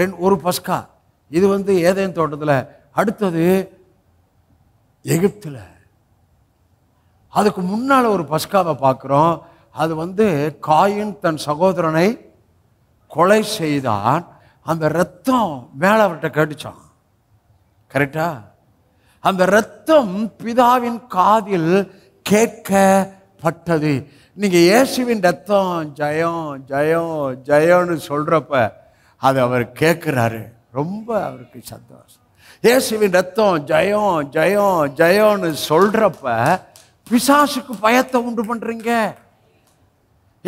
ரெண்டு ஒரு பஸ்கா இது வந்து ஏதேன் தோட்டத்தில் அடுத்தது எகிப்தில் அதுக்கு முன்னால் ஒரு பஸ்காவை பார்க்குறோம் அது வந்து காயின் தன் சகோதரனை கொலை செய்தான் அந்த ரத்தம் மேலே அவர்கிட்ட கேட்டுச்சான் கரெக்டா அந்த ரத்தம் பிதாவின் காதில் கேட்கப்பட்டது நீங்கள் இயேசுவின் ரத்தம் ஜயம் ஜயம் ஜயம்னு சொல்கிறப்ப அதை அவர் கேட்குறாரு ரொம்ப அவருக்கு சந்தோஷம் இயேசுவின் ரத்தம் ஜெயம் ஜெயம் ஜெயம்னு சொல்கிறப்ப பிசாசுக்கு பயத்தை உண்டு பண்ணுறீங்க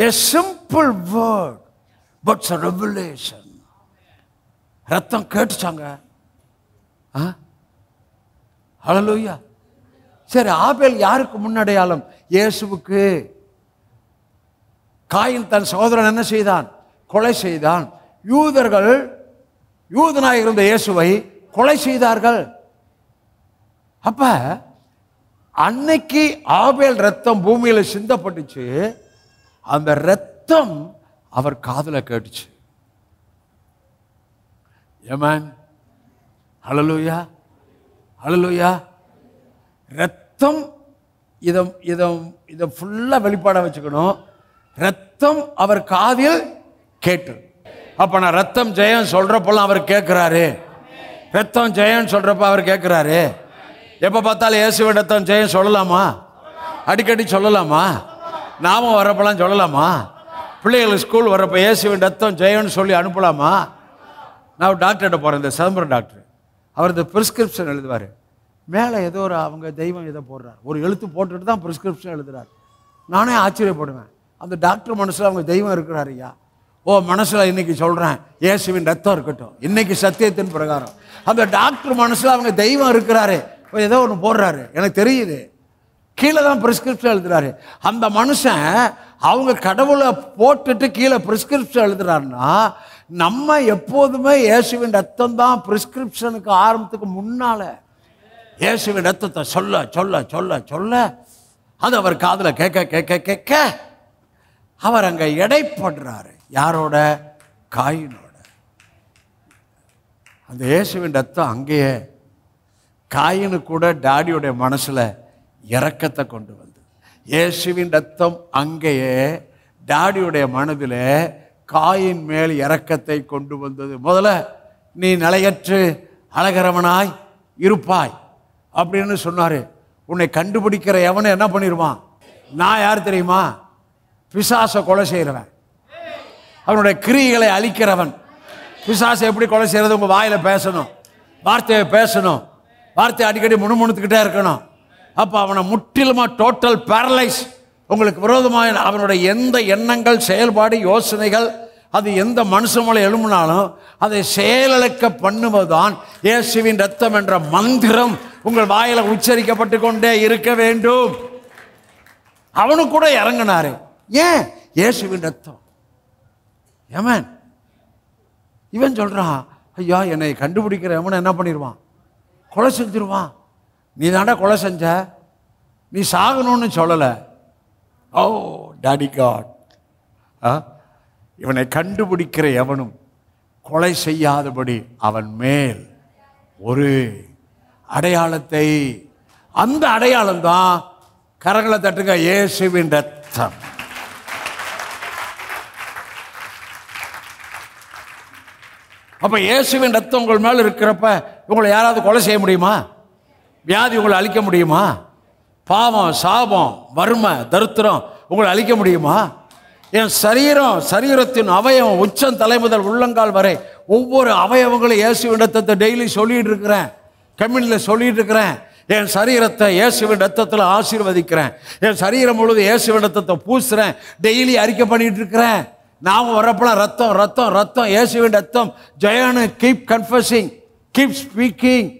a simple word buts revelation ரத்தம் கேட்டுச்சாங்க ஆ சரி ஆபேல் யாருக்கு முன்னடையாளம் இயேசுவுக்கு காயில் தன் சகோதரன் என்ன செய்தான் கொலை செய்தான் யூதர்கள் யூதனாக இருந்த இயேசுவை கொலை செய்தார்கள் அப்ப அன்னைக்கு ஆபேல் ரத்தம் பூமியில் சிந்தப்பட்டுச்சு அந்த ரத்தம் அவர் காதில் கேட்டுச்சு ஏமான் அழலுயா அழலுயா ரத்தம் இதை இதை இதை ஃபுல்லாக வெளிப்பாடாக வச்சுக்கணும் ரத்தம் அவர் காதில் கேட்டு அப்போ நான் ரத்தம் ஜெயம் சொல்கிறப்பெல்லாம் அவர் கேட்குறாரு ரத்தம் ஜெயம்னு சொல்கிறப்ப அவர் கேட்குறாரு எப்போ பார்த்தாலும் இயேசு ரத்தம் ஜெயம் சொல்லலாமா அடிக்கடி சொல்லலாமா நாமும் வரப்பெல்லாம் சொல்லலாமா பிள்ளைகளுக்கு ஸ்கூல் வரப்ப இயேசுவின் ரத்தம் ஜெயம்னு சொல்லி அனுப்பலாமா நான் டாக்டர்கிட்ட போகிறேன் இந்த சிதம்பரம் டாக்டர் அவர் இந்த ப்ரிஸ்கிரிப்ஷன் எழுதுவார் மேலே ஏதோ ஒரு அவங்க தெய்வம் இதை போடுறார் ஒரு எழுத்து போட்டுட்டு தான் ப்ரிஸ்கிரிப்ஷன் எழுதுறார் நானே ஆச்சரியப்படுவேன் அந்த டாக்டர் மனசில் அவங்க தெய்வம் இருக்கிறாரு ஐயா ஓ மனசில் இன்னைக்கு சொல்கிறேன் இயேசுவின் ரத்தம் இருக்கட்டும் இன்னைக்கு சத்தியத்தின் பிரகாரம் அந்த டாக்டர் மனசில் அவங்க தெய்வம் இருக்கிறாரு ஏதோ ஒன்று போடுறாரு எனக்கு தெரியுது கீழே தான் ப்ரிஸ்கிரிப்ஷன் எழுதுறாரு அந்த மனுஷன் அவங்க கடவுளை போட்டுட்டு கீழே ப்ரிஸ்கிரிப்ஷன் எழுதுறாருன்னா நம்ம எப்போதுமே இயேசுவின் ரத்தம் தான் ப்ரிஸ்கிரிப்ஷனுக்கு ஆரம்பத்துக்கு முன்னால் இயேசுவின் ரத்தத்தை சொல்ல சொல்ல சொல்ல சொல்ல அது அவர் காதில் கேட்க கேட்க கேட்க அவர் அங்கே எடைப்படுறாரு யாரோட காயினோட அந்த இயேசுவின் ரத்தம் அங்கேயே காயினு கூட டாடியுடைய மனசில் இறக்கத்தை கொண்டு வந்தது இயேசுவின் ரத்தம் அங்கேயே டாடியுடைய மனதில் காயின் மேல் இறக்கத்தை கொண்டு வந்தது முதல்ல நீ நிலையற்று அழகிறவனாய் இருப்பாய் அப்படின்னு சொன்னார் உன்னை கண்டுபிடிக்கிற எவனை என்ன பண்ணிடுவான் நான் யார் தெரியுமா பிசாச கொலை செய்கிறவன் அவனுடைய கிரிகளை அழிக்கிறவன் பிசாசை எப்படி கொலை செய்கிறது உங்கள் வாயில் பேசணும் வார்த்தையை பேசணும் வார்த்தையை அடிக்கடி முணுமுணுத்துக்கிட்டே இருக்கணும் அப்போ அவனை முற்றிலுமாக டோட்டல் பேரலைஸ் உங்களுக்கு விரோதமாக அவனுடைய எந்த எண்ணங்கள் செயல்பாடு யோசனைகள் அது எந்த மனுஷமலை எழும்புனாலும் அதை செயலிழக்க பண்ணுவதுதான் இயேசுவின் ரத்தம் என்ற மந்திரம் உங்கள் வாயில் உச்சரிக்கப்பட்டு கொண்டே இருக்க வேண்டும் அவனு கூட இறங்கினாரு ஏன் இயேசுவின் ரத்தம் ஏமன் இவன் சொல்கிறான் ஐயா என்னை கண்டுபிடிக்கிற எவனை என்ன பண்ணிடுவான் கொலை செஞ்சிருவான் நீ தாண்டா கொலை செஞ்ச நீ சாகணும்னு சொல்லலை ஓ டாடி காட் இவனை கண்டுபிடிக்கிற எவனும் கொலை செய்யாதபடி அவன் மேல் ஒரு அடையாளத்தை அந்த அடையாளம்தான் கரங்களை தட்டுங்க இயேசுவின் ரத்தம் அப்போ இயேசுவின் ரத்தம் உங்கள் மேலே இருக்கிறப்ப உங்களை யாராவது கொலை செய்ய முடியுமா வியாதி உங்களை அழிக்க முடியுமா பாவம் சாபம் வறுமை தருத்திரம் உங்களை அழிக்க முடியுமா என் சரீரம் சரீரத்தின் அவயவம் உச்சம் தலை முதல் உள்ளங்கால் வரை ஒவ்வொரு அவயவங்களும் இயேசுவின் ரத்தத்தை டெய்லி சொல்லிட்டு இருக்கிறேன் கம்யூனில் சொல்லிட்டு இருக்கிறேன் என் சரீரத்தை இயேசுவின் ரத்தத்தில் ஆசீர்வதிக்கிறேன் என் சரீரம் முழுவதும் இயேசுவின் ரத்தத்தை பூசுகிறேன் டெய்லி அறிக்கை பண்ணிட்டு இருக்கிறேன் நாம் வரப்போல ரத்தம் ரத்தம் ரத்தம் இயேசுவின் ரத்தம் ஜெயானு கீப் கன்ஃபஸிங் கீப் ஸ்பீக்கிங்